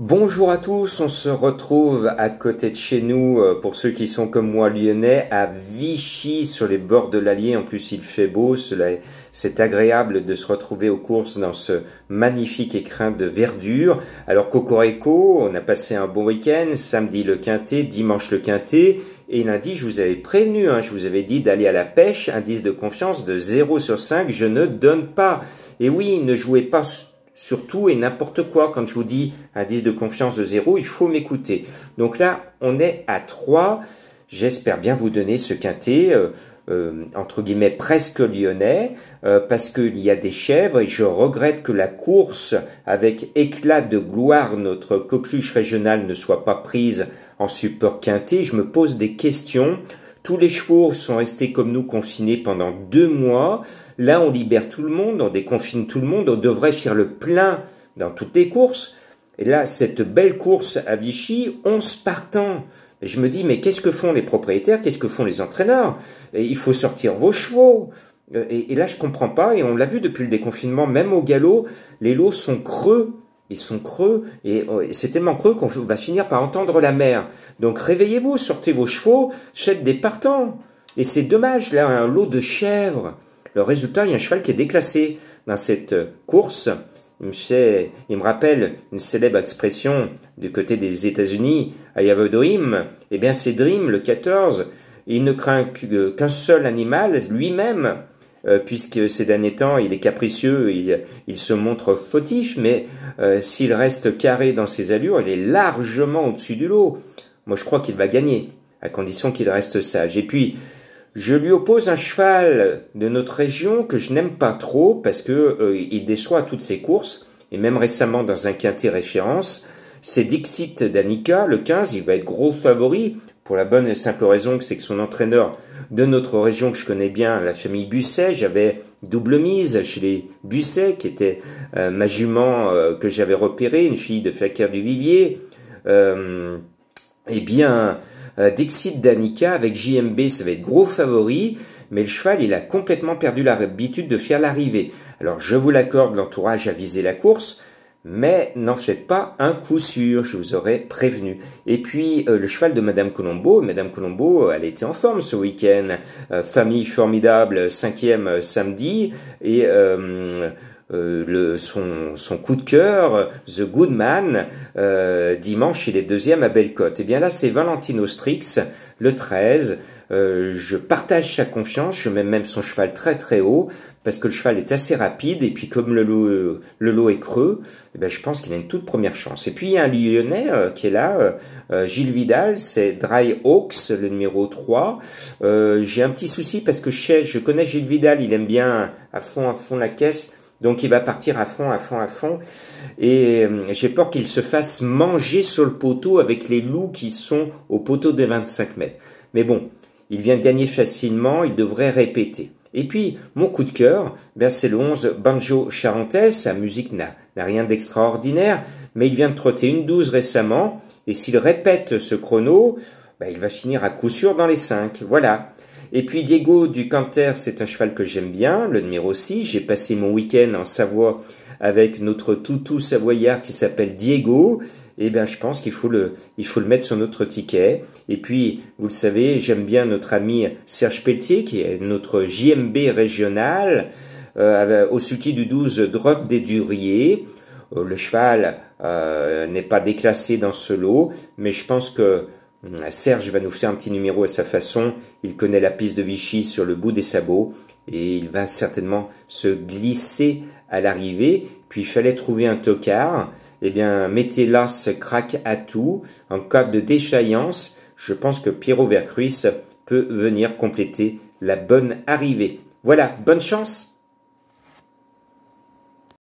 Bonjour à tous, on se retrouve à côté de chez nous, euh, pour ceux qui sont comme moi lyonnais, à Vichy sur les bords de l'Allier. En plus, il fait beau, c'est agréable de se retrouver aux courses dans ce magnifique écrin de verdure. Alors, Cocoréco, on a passé un bon week-end, samedi le quintet, dimanche le quintet. Et lundi, je vous avais prévenu, hein, je vous avais dit d'aller à la pêche, indice de confiance de 0 sur 5, je ne donne pas. Et oui, ne jouez pas Surtout, et n'importe quoi. Quand je vous dis indice de confiance de zéro, il faut m'écouter. Donc là, on est à 3. J'espère bien vous donner ce quintet, euh, euh, entre guillemets, presque lyonnais, euh, parce qu'il y a des chèvres et je regrette que la course avec éclat de gloire, notre coqueluche régionale, ne soit pas prise en support quintet. Je me pose des questions. Tous les chevaux sont restés comme nous confinés pendant deux mois. Là, on libère tout le monde, on déconfine tout le monde, on devrait faire le plein dans toutes les courses. Et là, cette belle course à Vichy, 11 partants. Et je me dis, mais qu'est-ce que font les propriétaires Qu'est-ce que font les entraîneurs Il faut sortir vos chevaux. Euh, et, et là, je comprends pas. Et on l'a vu depuis le déconfinement, même au galop, les lots sont creux ils sont creux oh, et c'est tellement creux qu'on va finir par entendre la mer. Donc réveillez-vous, sortez vos chevaux, faites des partants. Et c'est dommage, là, un lot de chèvres. Le résultat, il y a un cheval qui est déclassé dans cette euh, course. Il me, me rappelle une célèbre expression du côté des États-Unis, a dream », Eh bien, c'est Dream, le 14. Il ne craint euh, qu'un seul animal, lui-même. Euh, puisque ces derniers temps, il est capricieux, il, se montre fautif, mais euh, s'il reste carré dans ses allures, il est largement au-dessus du lot. Moi, je crois qu'il va gagner, à condition qu'il reste sage. Et puis, je lui oppose un cheval de notre région que je n'aime pas trop parce qu'il euh, déçoit toutes ses courses et même récemment dans un quintet référence. C'est Dixit d'Anica, le 15, il va être gros favori pour la bonne et simple raison que c'est que son entraîneur de notre région que je connais bien, la famille Busset, j'avais double mise chez les Busset, qui était euh, ma jument euh, que j'avais repérée, une fille de Flaquer du Vivier. eh bien, euh, Dixit Danica avec JMB, ça va être gros favori, mais le cheval, il a complètement perdu l'habitude de faire l'arrivée. Alors, je vous l'accorde, l'entourage a visé la course, mais n'en faites pas un coup sûr, je vous aurais prévenu. Et puis euh, le cheval de Madame Colombo, Madame Colombo, euh, elle était en forme ce week-end, euh, famille formidable, cinquième samedi, et le, son, son, coup de cœur, The Good Man, dimanche il est deuxième à Bellecote. Et eh bien là c'est Valentino Strix, le 13, euh, je partage sa confiance, je mets même son cheval très très haut parce que le cheval est assez rapide et puis comme le lot, euh, le lot est creux, eh ben, je pense qu'il a une toute première chance. Et puis il y a un Lyonnais euh, qui est là, Gilles Vidal, c'est Dry Hawks, le numéro 3. J'ai un petit souci parce que je, je connais Gilles Vidal, il aime bien à fond à fond la caisse. Donc il va partir à fond, à fond, à fond. Et j'ai peur qu'il se fasse manger sur le poteau avec les loups qui sont au poteau des 25 mètres. Mais bon, il vient de gagner facilement, il devrait répéter. Et puis, mon coup de cœur, ben c'est le 11 Banjo Charentais. Sa musique n'a rien d'extraordinaire, mais il vient de trotter une 12 récemment. Et s'il répète ce chrono, ben, il va finir à coup sûr dans les 5. Voilà. Et puis Diego du Canter, c'est un cheval que j'aime bien, le numéro 6. J'ai passé mon week-end en Savoie avec notre toutou savoyard qui s'appelle Diego eh bien, je pense qu'il faut le, il faut le mettre sur notre ticket. Et puis, vous le savez, j'aime bien notre ami Serge Pelletier, qui est notre JMB régional, euh, au Suki du 12 Drop des Duriers. Euh, le cheval euh, n'est pas déclassé dans ce lot, mais je pense que euh, Serge va nous faire un petit numéro à sa façon. Il connaît la piste de Vichy sur le bout des sabots et il va certainement se glisser à l'arrivée. Puis il fallait trouver un tocard. Eh bien, mettez là ce crack à tout. En cas de déchaillance, je pense que Pierrot Vercruis peut venir compléter la bonne arrivée. Voilà, bonne chance